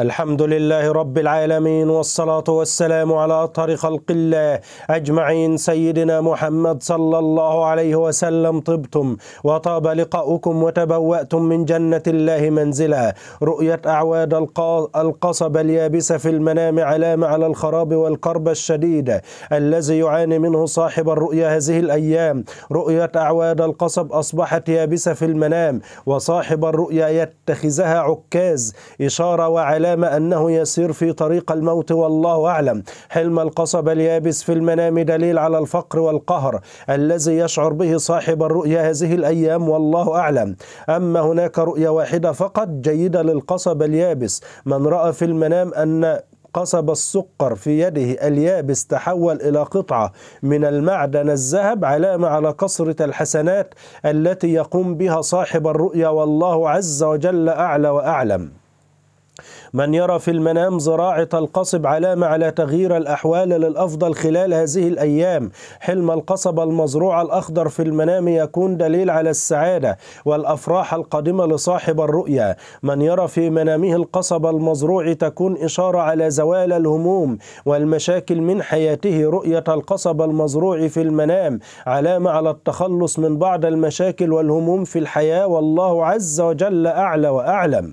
الحمد لله رب العالمين والصلاة والسلام على أطهر خلق الله أجمعين سيدنا محمد صلى الله عليه وسلم طبتم وطاب لقاؤكم وتبوأتم من جنة الله منزلا رؤية أعواد القصب اليابسة في المنام علامة على الخراب والكرب الشديد الذي يعاني منه صاحب الرؤيا هذه الأيام رؤية أعواد القصب أصبحت يابسة في المنام وصاحب الرؤيا يتخذها عكاز إشارة وعلامة الكلام أنه يسير في طريق الموت والله أعلم حلم القصب اليابس في المنام دليل على الفقر والقهر الذي يشعر به صاحب الرؤيا هذه الأيام والله أعلم أما هناك رؤيا واحدة فقط جيدة للقصب اليابس من رأى في المنام أن قصب السكر في يده اليابس تحول إلى قطعة من المعدن الذهب علامة على كثرة الحسنات التي يقوم بها صاحب الرؤيا والله عز وجل أعلى وأعلم من يرى في المنام زراعة القصب علامة على تغيير الأحوال للأفضل خلال هذه الأيام حلم القصب المزروع الأخضر في المنام يكون دليل على السعادة والأفراح القادمة لصاحب الرؤية من يرى في منامه القصب المزروع تكون إشارة على زوال الهموم والمشاكل من حياته رؤية القصب المزروع في المنام علامة على التخلص من بعض المشاكل والهموم في الحياة والله عز وجل أعلى وأعلم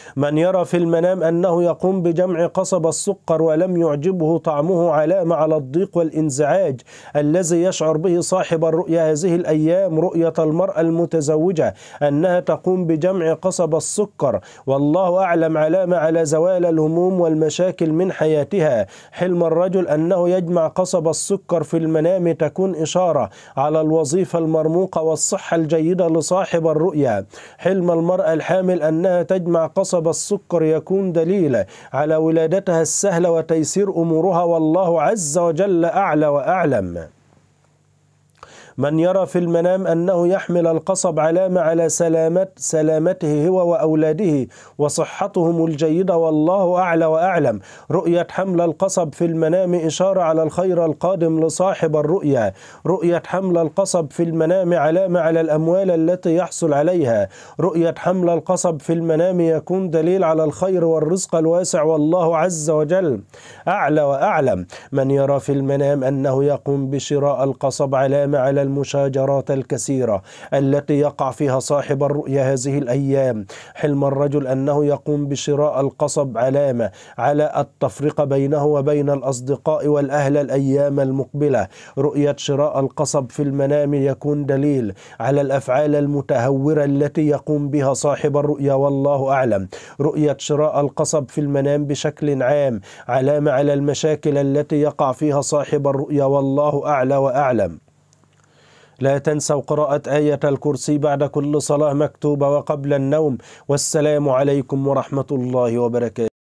من يرى في المنام أنه يقوم بجمع قصب السكر ولم يعجبه طعمه علامة على الضيق والانزعاج الذي يشعر به صاحب الرؤيا هذه الأيام رؤية المرأة المتزوجة أنها تقوم بجمع قصب السكر والله أعلم علامة على زوال الهموم والمشاكل من حياتها حلم الرجل أنه يجمع قصب السكر في المنام تكون إشارة على الوظيفة المرموقة والصحة الجيدة لصاحب الرؤيا حلم المرأة الحامل أنها تجمع قصب سبب السكر يكون دليلا على ولادتها السهلة وتيسير أمورها والله عز وجل أعلى وأعلم من يرى في المنام أنه يحمل القصب علامة على سلامة سلامته هو وأولاده وصحتهم الجيدة والله أعلى وأعلم رؤية حمل القصب في المنام إشارة على الخير القادم لصاحب الرؤيا رؤية حمل القصب في المنام علامة على الأموال التي يحصل عليها رؤية حمل القصب في المنام يكون دليل على الخير والرزق الواسع والله عز وجل أعلى وأعلم من يرى في المنام أنه يقوم بشراء القصب علامة على المشاجرات الكثيرة التي يقع فيها صاحب الرؤية هذه الأيام حلم الرجل أنه يقوم بشراء القصب علامة على التفرقة بينه وبين الأصدقاء والأهل الأيام المقبلة رؤية شراء القصب في المنام يكون دليل على الأفعال المتهورة التي يقوم بها صاحب الرؤية والله أعلم رؤية شراء القصب في المنام بشكل عام علامة على المشاكل التي يقع فيها صاحب الرؤية والله أعلى وأعلم لا تنسوا قراءة آية الكرسي بعد كل صلاة مكتوبة وقبل النوم والسلام عليكم ورحمة الله وبركاته